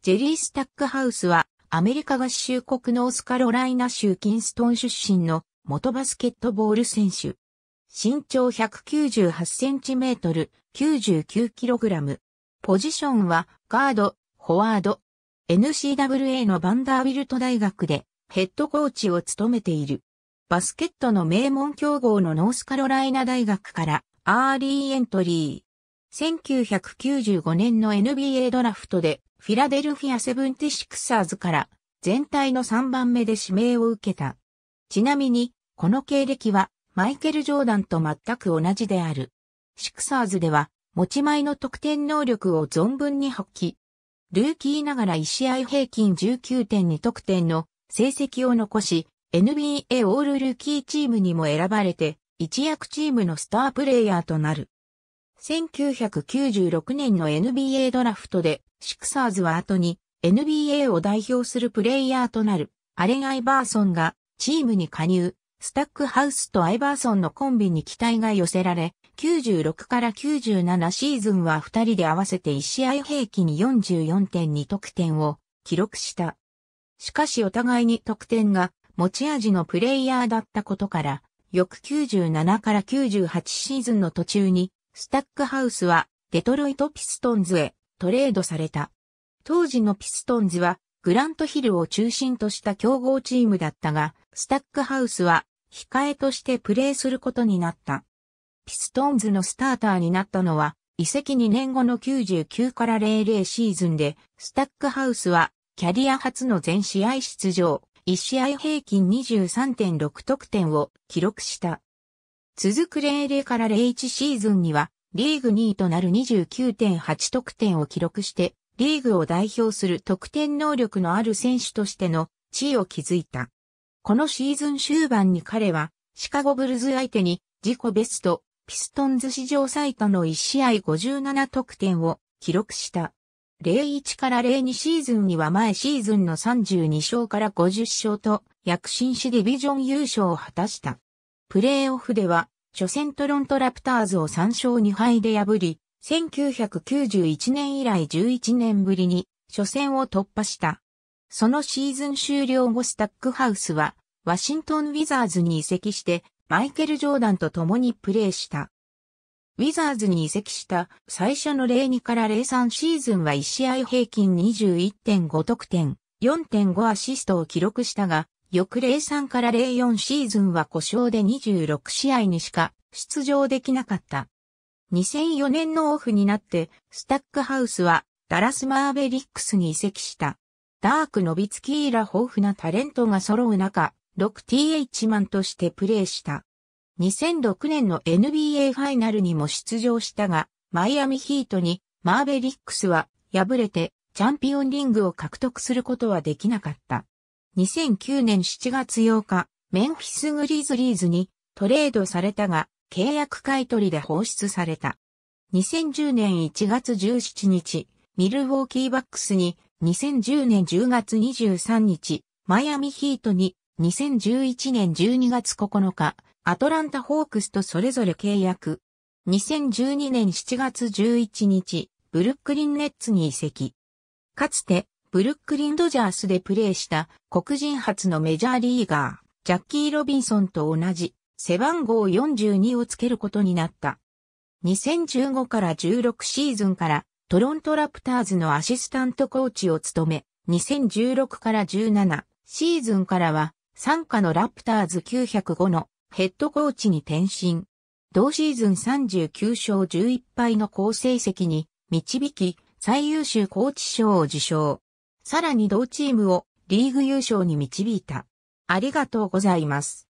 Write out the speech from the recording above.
ジェリー・スタックハウスは、アメリカ合衆国ノースカロライナ州キンストン出身の元バスケットボール選手。身長198センチメートル、99キログラム。ポジションは、ガード、フォワード。n c w a のバンダービルト大学で、ヘッドコーチを務めている。バスケットの名門強豪のノースカロライナ大学から、アーリーエントリー。1995年の NBA ドラフトでフィラデルフィアセブンティシクサーズから全体の3番目で指名を受けた。ちなみに、この経歴はマイケル・ジョーダンと全く同じである。シクサーズでは持ち前の得点能力を存分に発揮。ルーキーながら1試合平均19.2得点の成績を残し、NBA オールルーキーチームにも選ばれて、一躍チームのスタープレイヤーとなる。1996年の NBA ドラフトでシクサーズは後に NBA を代表するプレイヤーとなるアレン・アイバーソンがチームに加入、スタックハウスとアイバーソンのコンビに期待が寄せられ、96から97シーズンは2人で合わせて1試合平均に44.2得点を記録した。しかしお互いに得点が持ち味のプレイヤーだったことから、翌97から98シーズンの途中に、スタックハウスはデトロイトピストンズへトレードされた。当時のピストンズはグラントヒルを中心とした強豪チームだったが、スタックハウスは控えとしてプレーすることになった。ピストンズのスターターになったのは、移籍2年後の99から00シーズンで、スタックハウスはキャリア初の全試合出場、1試合平均23.6得点を記録した。続く00から01シーズンには、リーグ2位となる29.8得点を記録して、リーグを代表する得点能力のある選手としての地位を築いた。このシーズン終盤に彼は、シカゴブルズ相手に自己ベスト、ピストンズ史上最多の1試合57得点を記録した。01から02シーズンには前シーズンの32勝から50勝と躍進しディビジョン優勝を果たした。プレーオフでは初戦トロントラプターズを3勝2敗で破り、1991年以来11年ぶりに初戦を突破した。そのシーズン終了後スタックハウスはワシントン・ウィザーズに移籍してマイケル・ジョーダンと共にプレーした。ウィザーズに移籍した最初の02から03シーズンは1試合平均21.5得点、4.5アシストを記録したが、翌03から04シーズンは故障で26試合にしか出場できなかった。2004年のオフになって、スタックハウスはダラスマーベリックスに移籍した。ダーク・ノビツキーら豊富なタレントが揃う中、6th マンとしてプレーした。2006年の NBA ファイナルにも出場したが、マイアミヒートにマーベリックスは敗れてチャンピオンリングを獲得することはできなかった。2009年7月8日、メンフィスグリズリーズにトレードされたが、契約買取で放出された。2010年1月17日、ミルウォーキーバックスに、2010年10月23日、マイアミヒートに、2011年12月9日、アトランタホークスとそれぞれ契約。2012年7月11日、ブルックリンネッツに移籍。かつて、ブルックリン・ドジャースでプレーした黒人初のメジャーリーガー、ジャッキー・ロビンソンと同じ背番号42をつけることになった。2015から16シーズンからトロントラプターズのアシスタントコーチを務め、2016から17シーズンからは参加のラプターズ905のヘッドコーチに転身。同シーズン39勝11敗の好成績に導き最優秀コーチ賞を受賞。さらに同チームをリーグ優勝に導いた。ありがとうございます。